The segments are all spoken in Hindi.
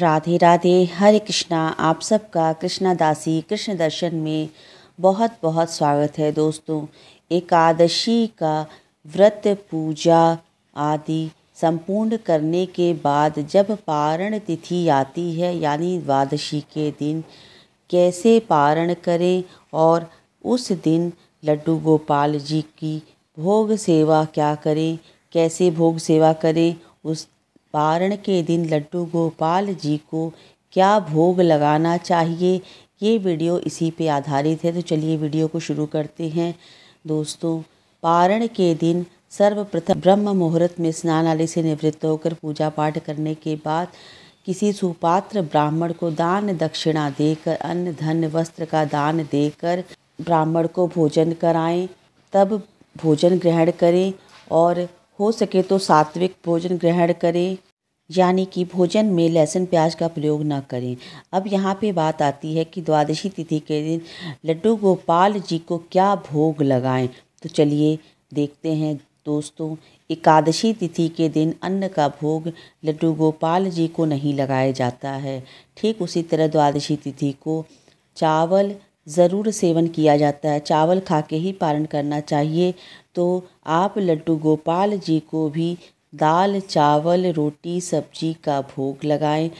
राधे राधे हरे कृष्णा आप सबका कृष्णा दासी कृष्ण दर्शन में बहुत बहुत स्वागत है दोस्तों एकादशी का व्रत पूजा आदि संपूर्ण करने के बाद जब पारण तिथि आती है यानी द्वादशी के दिन कैसे पारण करें और उस दिन लड्डू गोपाल जी की भोग सेवा क्या करें कैसे भोग सेवा करें उस पारण के दिन लड्डू गोपाल जी को क्या भोग लगाना चाहिए ये वीडियो इसी पे आधारित है तो चलिए वीडियो को शुरू करते हैं दोस्तों पारण के दिन सर्वप्रथम ब्रह्म मुहूर्त में स्नान आदि से निवृत्त होकर पूजा पाठ करने के बाद किसी सुपात्र ब्राह्मण को दान दक्षिणा देकर अन्न धन वस्त्र का दान देकर ब्राह्मण को भोजन कराएं तब भोजन ग्रहण करें और हो सके तो सात्विक भोजन ग्रहण करें यानी कि भोजन में लहसुन प्याज का प्रयोग ना करें अब यहाँ पे बात आती है कि द्वादशी तिथि के दिन लड्डू गोपाल जी को क्या भोग लगाएं तो चलिए देखते हैं दोस्तों एकादशी तिथि के दिन अन्न का भोग लड्डू गोपाल जी को नहीं लगाया जाता है ठीक उसी तरह द्वादशी तिथि को चावल ज़रूर सेवन किया जाता है चावल खा के ही पालन करना चाहिए तो आप लड्डू गोपाल जी को भी दाल चावल रोटी सब्जी का भोग लगाएँ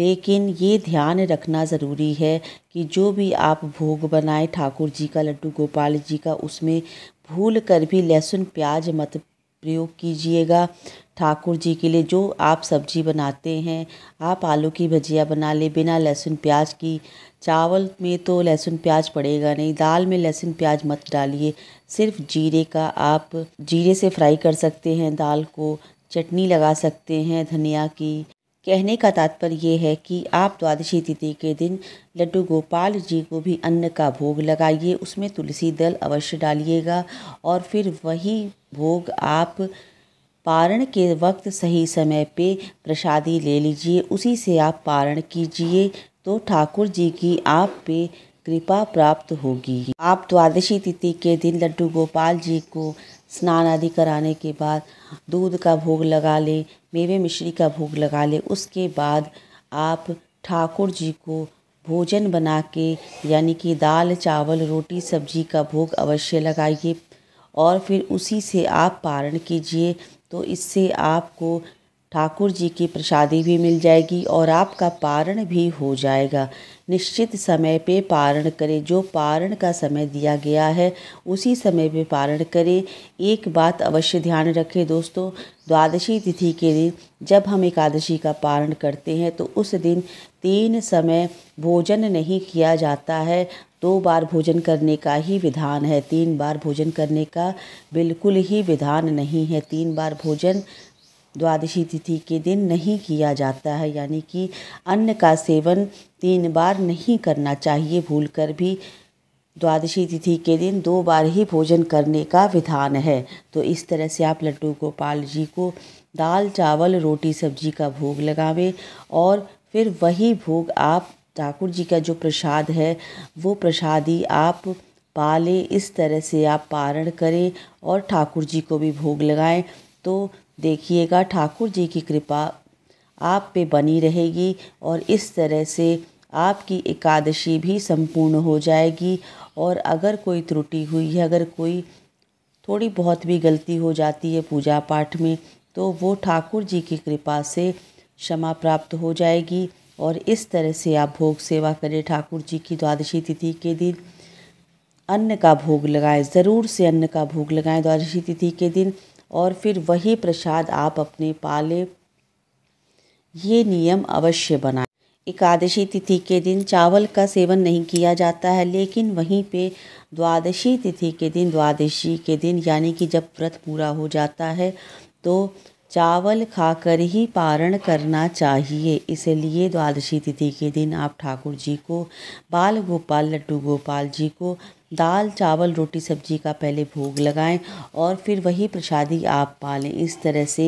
लेकिन ये ध्यान रखना ज़रूरी है कि जो भी आप भोग बनाएं ठाकुर जी का लड्डू गोपाल जी का उसमें भूल कर भी लहसुन प्याज मत प्रयोग कीजिएगा ठाकुर जी के लिए जो आप सब्जी बनाते हैं आप आलू की भजिया बना ले बिना लहसुन प्याज की चावल में तो लहसुन प्याज पड़ेगा नहीं दाल में लहसुन प्याज मत डालिए सिर्फ जीरे का आप जीरे से फ्राई कर सकते हैं दाल को चटनी लगा सकते हैं धनिया की कहने का तात्पर्य यह है कि आप द्वादशी तिथि के दिन लड्डू गोपाल जी को भी अन्न का भोग लगाइए उसमें तुलसी दल अवश्य डालिएगा और फिर वही भोग आप पारण के वक्त सही समय पे प्रसादी ले लीजिए उसी से आप पारण कीजिए तो ठाकुर जी की आप पे कृपा प्राप्त होगी आप द्वादशी तिथि के दिन लड्डू गोपाल जी को स्नान आदि कराने के बाद दूध का भोग लगा ले मेवे मिश्री का भोग लगा ले उसके बाद आप ठाकुर जी को भोजन बना के यानी कि दाल चावल रोटी सब्जी का भोग अवश्य लगाइए और फिर उसी से आप पारण कीजिए तो इससे आपको ठाकुर जी की प्रसादी भी मिल जाएगी और आपका पारण भी हो जाएगा निश्चित समय पे पारण करें जो पारण का समय दिया गया है उसी समय पे पारण करें एक बात अवश्य ध्यान रखें दोस्तों द्वादशी तिथि के दिन जब हम एकादशी का पारण करते हैं तो उस दिन तीन समय भोजन नहीं किया जाता है दो बार भोजन करने का ही विधान है तीन बार भोजन करने का बिल्कुल ही विधान नहीं है तीन बार भोजन द्वादशी तिथि के दिन नहीं किया जाता है यानी कि अन्न का सेवन तीन बार नहीं करना चाहिए भूल कर भी द्वादशी तिथि के दिन दो बार ही भोजन करने का विधान है तो इस तरह से आप लड्डू गोपाल जी को दाल चावल रोटी सब्जी का भोग लगावें और फिर वही भोग आप ठाकुर जी का जो प्रसाद है वो प्रसादी आप पालें इस तरह से आप पारण करें और ठाकुर जी को भी भोग लगाएं तो देखिएगा ठाकुर जी की कृपा आप पे बनी रहेगी और इस तरह से आपकी एकादशी भी संपूर्ण हो जाएगी और अगर कोई त्रुटि हुई है अगर कोई थोड़ी बहुत भी गलती हो जाती है पूजा पाठ में तो वो ठाकुर जी की कृपा से क्षमा प्राप्त हो जाएगी और इस तरह से आप भोग सेवा करें ठाकुर जी की द्वादशी तिथि के दिन अन्न का भोग लगाएं ज़रूर से अन्न का भोग लगाएं द्वादशी तिथि के दिन और फिर वही प्रसाद आप अपने पाले ये नियम अवश्य बनाए एकादशी तिथि के दिन चावल का सेवन नहीं किया जाता है लेकिन वहीं पे द्वादशी तिथि के दिन द्वादशी के दिन यानी कि जब व्रत पूरा हो जाता है तो चावल खाकर ही पारण करना चाहिए इसलिए द्वादशी तिथि के दिन आप ठाकुर जी को बाल गोपाल लड्डू गोपाल जी को दाल चावल रोटी सब्जी का पहले भोग लगाएं और फिर वही प्रसादी आप पालें इस तरह से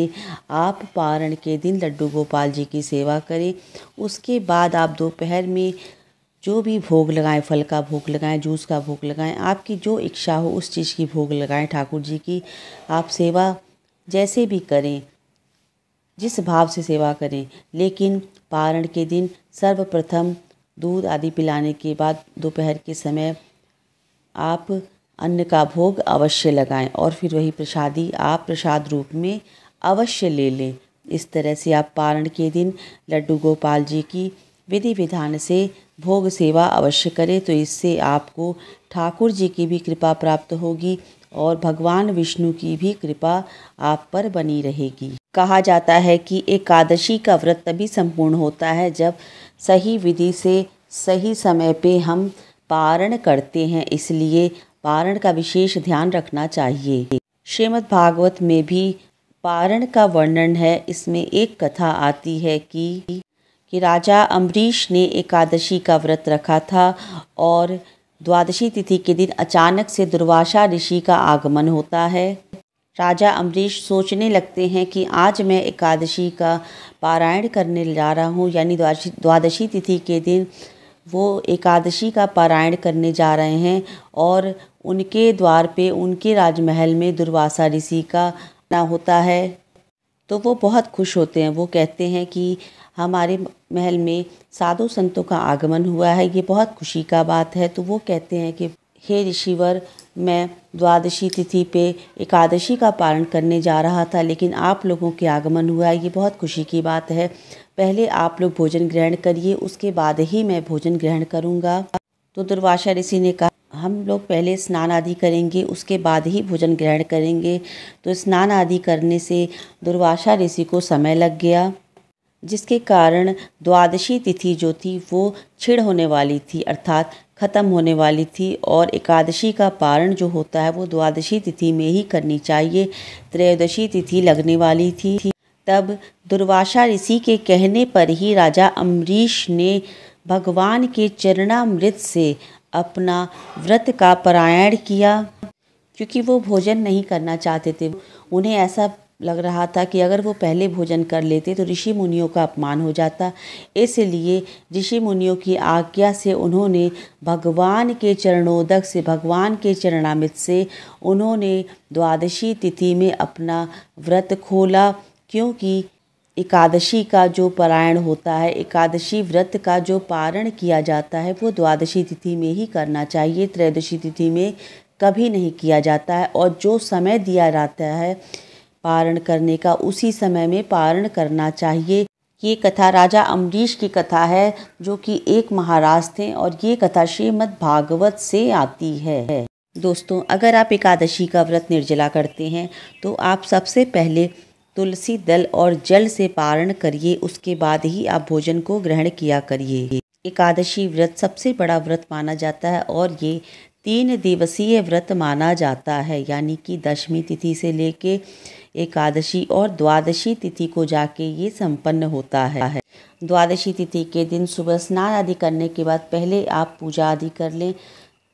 आप पारण के दिन लड्डू गोपाल जी की सेवा करें उसके बाद आप दोपहर में जो भी भोग लगाएं फल का भोग लगाएं जूस का भोग लगाएं आपकी जो इच्छा हो उस चीज़ की भोग लगाएं ठाकुर जी की आप सेवा जैसे भी करें जिस भाव से सेवा करें लेकिन पारण के दिन सर्वप्रथम दूध आदि पिलाने के बाद दोपहर के समय आप अन्न का भोग अवश्य लगाएं और फिर वही प्रसादी आप प्रसाद रूप में अवश्य ले लें इस तरह से आप पारण के दिन लड्डू गोपाल जी की विधि विधान से भोग सेवा अवश्य करें तो इससे आपको ठाकुर जी की भी कृपा प्राप्त होगी और भगवान विष्णु की भी कृपा आप पर बनी रहेगी कहा जाता है कि एकादशी का व्रत तभी संपूर्ण होता है जब सही विधि से सही समय पे हम पारण करते हैं इसलिए पारण का विशेष ध्यान रखना चाहिए श्रीमद् भागवत में भी पारण का वर्णन है इसमें एक कथा आती है कि कि राजा अम्बरीश ने एकादशी का व्रत रखा था और द्वादशी तिथि के दिन अचानक से दुर्वासा ऋषि का आगमन होता है राजा अम्बरीश सोचने लगते हैं कि आज मैं एकादशी का पारायण करने जा रहा हूँ यानी द्वादशी द्वादशी तिथि के दिन वो एकादशी का पारायण करने जा रहे हैं और उनके द्वार पे उनके राजमहल में दुर्वासा ऋषि का ना होता है तो वो बहुत खुश होते हैं वो कहते हैं कि हमारे महल में साधु संतों का आगमन हुआ है ये बहुत खुशी का बात है तो वो कहते हैं कि हे ऋषिवर मैं द्वादशी तिथि पे एकादशी का पालन करने जा रहा था लेकिन आप लोगों के आगमन हुआ है ये बहुत खुशी की बात है पहले आप लोग भोजन ग्रहण करिए उसके बाद ही मैं भोजन ग्रहण करूँगा तो दुर्वासा ऋषि ने कहा हम लोग पहले स्नान आदि करेंगे उसके बाद ही भोजन ग्रहण करेंगे तो स्नान आदि करने से दुर्वासा ऋषि को समय लग गया जिसके कारण द्वादशी तिथि जो थी वो छिड़ होने वाली थी अर्थात ख़त्म होने वाली थी और एकादशी का पारण जो होता है वो द्वादशी तिथि में ही करनी चाहिए त्रयोदशी तिथि लगने वाली थी तब दुर्वासा ऋषि के कहने पर ही राजा अम्बरीश ने भगवान के चरणामृत से अपना व्रत का पारायण किया क्योंकि वो भोजन नहीं करना चाहते थे उन्हें ऐसा लग रहा था कि अगर वो पहले भोजन कर लेते तो ऋषि मुनियों का अपमान हो जाता इसलिए ऋषि मुनियों की आज्ञा से उन्होंने भगवान के चरणोदक से भगवान के चरणामित से उन्होंने द्वादशी तिथि में अपना व्रत खोला क्योंकि एकादशी का जो पारायण होता है एकादशी व्रत का जो पारण किया जाता है वो द्वादशी तिथि में ही करना चाहिए त्रयोदशी तिथि में कभी नहीं किया जाता है और जो समय दिया जाता है पारण करने का उसी समय में पारण करना चाहिए ये कथा राजा अम्बरीश की कथा है जो कि एक महाराज थे और ये कथा श्रीमद् भागवत से आती है दोस्तों अगर आप एकादशी का व्रत निर्जला करते हैं तो आप सबसे पहले तुलसी दल और जल से पारण करिए उसके बाद ही आप भोजन को ग्रहण किया करिए एकादशी व्रत सबसे बड़ा व्रत माना जाता है और ये तीन दिवसीय व्रत माना जाता है यानी कि दशमी तिथि से लेके एकादशी और द्वादशी तिथि को जाके ये संपन्न होता है द्वादशी तिथि के दिन सुबह स्नान आदि करने के बाद पहले आप पूजा आदि कर लें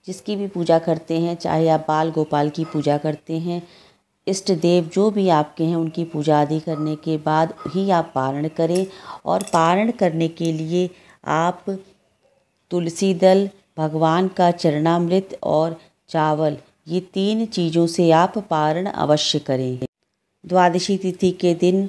जिसकी भी पूजा करते हैं चाहे आप बाल गोपाल की पूजा करते हैं इष्ट देव जो भी आपके हैं उनकी पूजा आदि करने के बाद ही आप पारण करें और पारण करने के लिए आप तुलसी दल भगवान का चरणामृत और चावल ये तीन चीज़ों से आप पारण अवश्य करें द्वादशी तिथि के दिन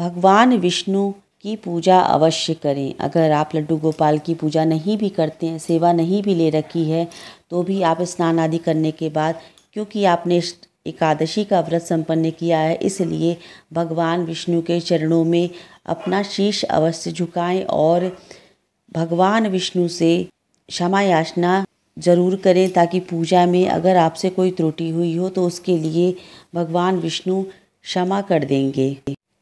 भगवान विष्णु की पूजा अवश्य करें अगर आप लड्डू गोपाल की पूजा नहीं भी करते हैं सेवा नहीं भी ले रखी है तो भी आप स्नान आदि करने के बाद क्योंकि आपने एकादशी का व्रत संपन्न किया है इसलिए भगवान विष्णु के चरणों में अपना शीश अवश्य झुकाएं और भगवान विष्णु से क्षमा याचना जरूर करें ताकि पूजा में अगर आपसे कोई त्रुटि हुई हो तो उसके लिए भगवान विष्णु क्षमा कर देंगे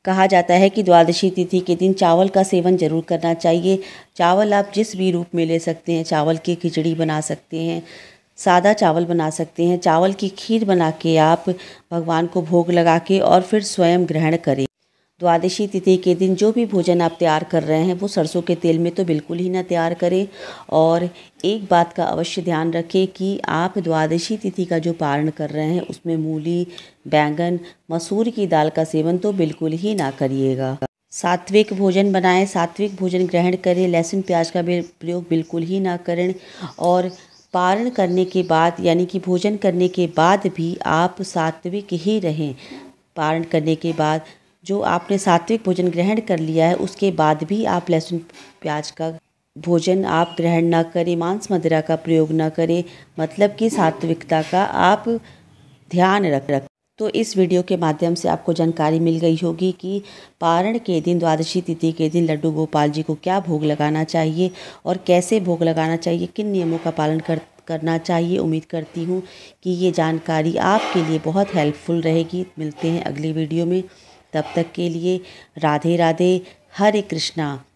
कहा जाता है कि द्वादशी तिथि के दिन चावल का सेवन जरूर करना चाहिए चावल आप जिस भी रूप में ले सकते हैं चावल की खिचड़ी बना सकते हैं सादा चावल बना सकते हैं चावल की खीर बना के आप भगवान को भोग लगा के और फिर स्वयं ग्रहण करें द्वादशी तिथि के दिन जो भी भोजन आप तैयार कर रहे हैं वो सरसों के तेल में तो बिल्कुल ही ना तैयार करें और एक बात का अवश्य ध्यान रखें कि आप द्वादशी तिथि का जो पारण कर रहे हैं उसमें मूली बैंगन मसूर की दाल का सेवन तो बिल्कुल ही ना करिएगा सात्विक भोजन बनाएं सात्विक भोजन ग्रहण करें लहसुन प्याज का भी प्रयोग बिल्कुल ही ना करें और पारण करने के बाद यानी कि भोजन करने के बाद भी आप सात्विक ही रहें पारण करने के बाद जो आपने सात्विक भोजन ग्रहण कर लिया है उसके बाद भी आप लहसुन प्याज का भोजन आप ग्रहण ना करें मांस मदिरा का प्रयोग ना करें मतलब कि सात्विकता का आप ध्यान रख रख तो इस वीडियो के माध्यम से आपको जानकारी मिल गई होगी कि पारण के दिन द्वादशी तिथि के दिन लड्डू गोपाल जी को क्या भोग लगाना चाहिए और कैसे भोग लगाना चाहिए किन नियमों का पालन कर करना चाहिए उम्मीद करती हूँ कि ये जानकारी आपके लिए बहुत हेल्पफुल रहेगी मिलते हैं अगली वीडियो में तब तक के लिए राधे राधे हरे कृष्णा